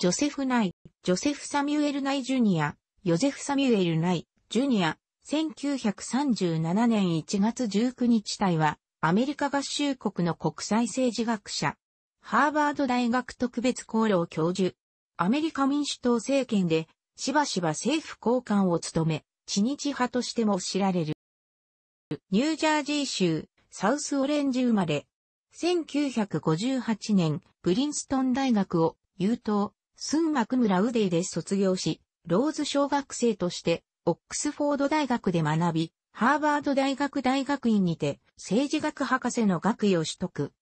ジョセフ・ナイ、ジョセフ・サミュエル・ナイ・ジュニア、ヨゼフ・サミュエル・ナイ、ジュニア、1937年1月19日体は、アメリカ合衆国の国際政治学者、ハーバード大学特別功労教授、アメリカ民主党政権で、しばしば政府高官を務め、知日派としても知られる。ニュージャージー州、サウスオレンジ生まれ、1958年、プリンストン大学を、優等、スン・マクムラ・ウデイで卒業し、ローズ小学生として、オックスフォード大学で学び、ハーバード大学大学院にて、政治学博士の学位を取得。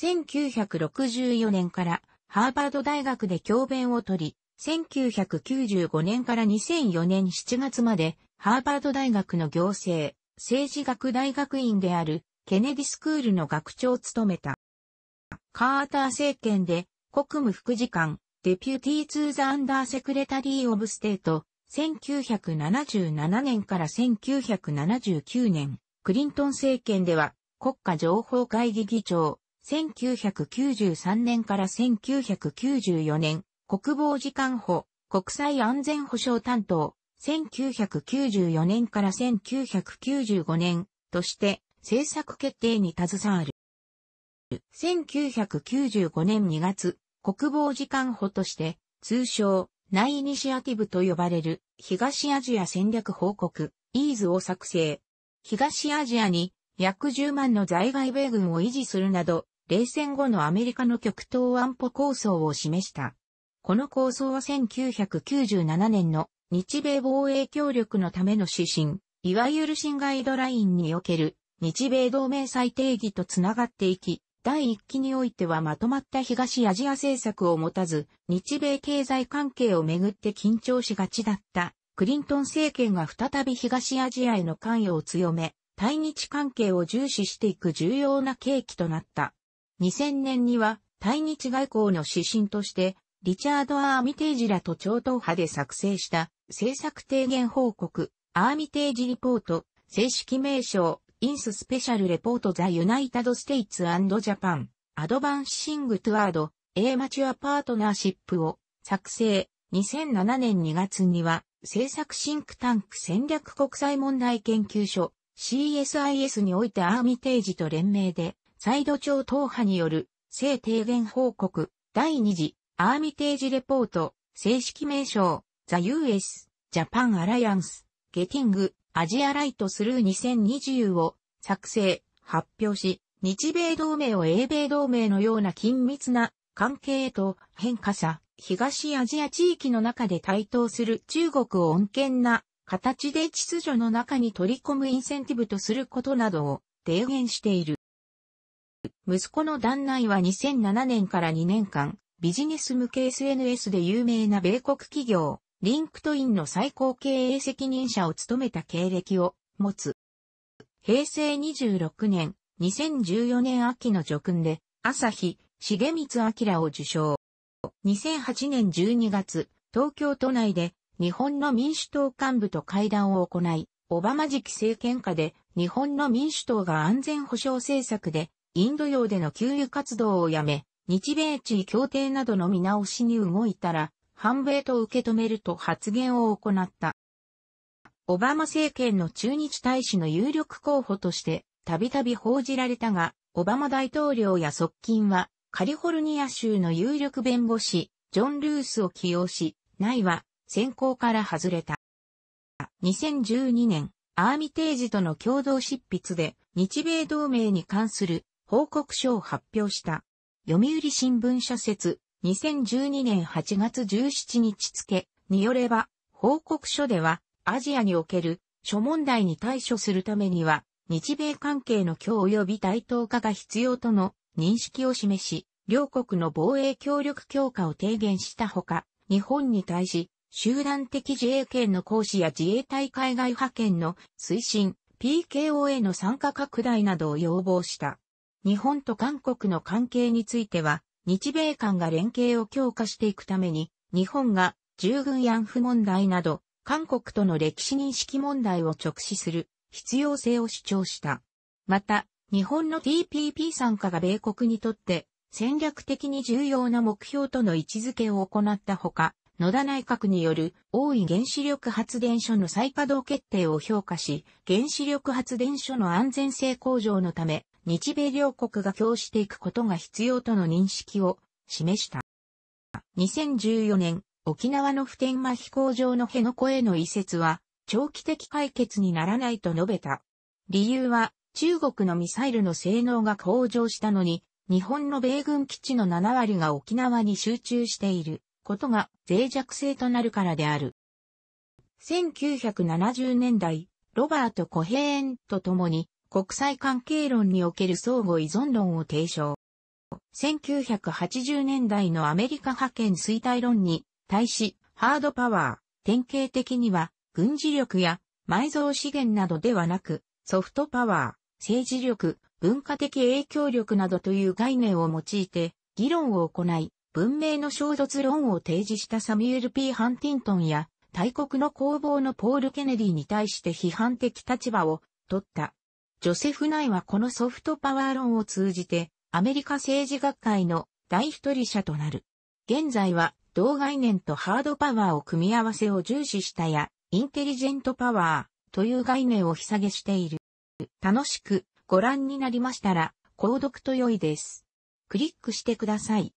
1964年から、ハーバード大学で教鞭を取り、1995年から2004年7月まで、ハーバード大学の行政、政治学大学院である、ケネディスクールの学長を務めた。カーター政権で、国務副次官、デピュティー・ツーザ・アンダー・セクレタリー・オブ・ステート、1977年から1979年、クリントン政権では国家情報会議議長、1993年から1994年、国防次官補、国際安全保障担当、1994年から1995年として政策決定に携わる。1995年2月、国防次官補として、通称、ナイイニシアティブと呼ばれる、東アジア戦略報告、イーズを作成。東アジアに、約10万の在外米軍を維持するなど、冷戦後のアメリカの極東安保構想を示した。この構想は1997年の日米防衛協力のための指針、いわゆる新ガイドラインにおける日米同盟再定義とつながっていき、第1期においてはまとまった東アジア政策を持たず、日米経済関係をめぐって緊張しがちだったクリントン政権が再び東アジアへの関与を強め、対日関係を重視していく重要な契機となった。2000年には対日外交の指針として、リチャード・アーミテージらと超党派で作成した政策提言報告、アーミテージリポート、正式名称、インススペシャルレポートザユナイタドステイツジャパンアドバンシングトゥアード A マチュアパートナーシップを作成2007年2月には政策シンクタンク戦略国際問題研究所 CSIS においてアーミテージと連名でサイド超党派による性提言報告第2次アーミテージレポート正式名称ザ・ US ジャパンアライアンスゲティングアジアライトスルー2020を作成、発表し、日米同盟を英米同盟のような緊密な関係へと変化さ、東アジア地域の中で台頭する中国を穏健な形で秩序の中に取り込むインセンティブとすることなどを提言している。息子の団内は2007年から2年間、ビジネス向け SNS で有名な米国企業、リンクトインの最高経営責任者を務めた経歴を持つ。平成26年、2014年秋の叙勲で、朝日、重光明を受賞。2008年12月、東京都内で日本の民主党幹部と会談を行い、オバマ時期政権下で日本の民主党が安全保障政策でインド洋での給油活動をやめ、日米地位協定などの見直しに動いたら、反米と受け止めると発言を行った。オバマ政権の駐日大使の有力候補として、たびたび報じられたが、オバマ大統領や側近は、カリフォルニア州の有力弁護士、ジョン・ルースを起用し、内は、選考から外れた。2012年、アーミテージとの共同執筆で、日米同盟に関する報告書を発表した。読売新聞社説、2012年8月17日付によれば、報告書では、アジアにおける諸問題に対処するためには、日米関係の強及び対等化が必要との認識を示し、両国の防衛協力強化を提言したほか、日本に対し、集団的自衛権の行使や自衛隊海外派遣の推進、PKO への参加拡大などを要望した。日本と韓国の関係については、日米間が連携を強化していくために、日本が従軍慰安婦問題など、韓国との歴史認識問題を直視する必要性を主張した。また、日本の TPP 参加が米国にとって戦略的に重要な目標との位置づけを行ったほか、野田内閣による大井原子力発電所の再稼働決定を評価し、原子力発電所の安全性向上のため、日米両国が共していくことが必要との認識を示した。2014年、沖縄の普天間飛行場の辺野古への移設は、長期的解決にならないと述べた。理由は、中国のミサイルの性能が向上したのに、日本の米軍基地の7割が沖縄に集中していることが脆弱性となるからである。1970年代、ロバート・コヘーンと共に国際関係論における相互依存論を提唱。1980年代のアメリカ派遣衰退論に対し、ハードパワー、典型的には、軍事力や埋蔵資源などではなく、ソフトパワー、政治力、文化的影響力などという概念を用いて、議論を行い、文明の衝突論を提示したサミュエル・ P・ ハンティントンや、大国の攻防のポール・ケネディに対して批判的立場を取ったジョセフ内はこのソフトパワー論を通じて、アメリカ政治学会の第一人者となる。現在は、同概念とハードパワーを組み合わせを重視したや、インテリジェントパワーという概念をひさげしている。楽しくご覧になりましたら、購読と良いです。クリックしてください。